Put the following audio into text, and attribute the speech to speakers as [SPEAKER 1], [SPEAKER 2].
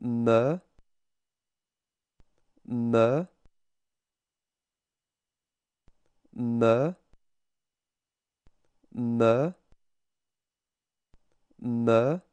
[SPEAKER 1] me me me me me